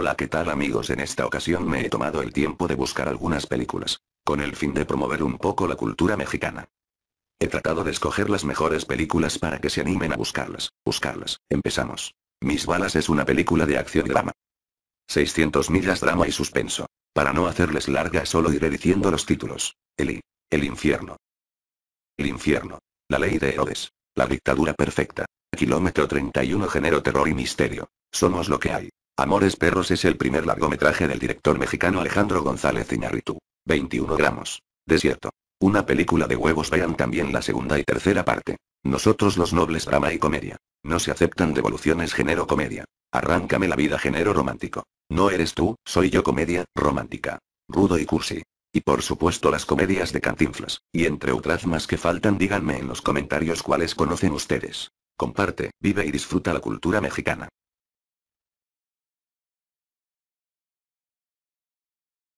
Hola qué tal amigos en esta ocasión me he tomado el tiempo de buscar algunas películas, con el fin de promover un poco la cultura mexicana. He tratado de escoger las mejores películas para que se animen a buscarlas, buscarlas, empezamos. Mis balas es una película de acción y drama. 600 millas drama y suspenso. Para no hacerles larga solo iré diciendo los títulos. Eli. El infierno. El infierno. La ley de Herodes. La dictadura perfecta. Kilómetro 31 género terror y misterio. Somos lo que hay. Amores Perros es el primer largometraje del director mexicano Alejandro González Iñárritu. 21 gramos. Desierto. Una película de huevos vean también la segunda y tercera parte. Nosotros los nobles drama y comedia. No se aceptan devoluciones género comedia. Arráncame la vida género romántico. No eres tú, soy yo comedia, romántica. Rudo y cursi. Y por supuesto las comedias de cantinflas. Y entre otras más que faltan díganme en los comentarios cuáles conocen ustedes. Comparte, vive y disfruta la cultura mexicana.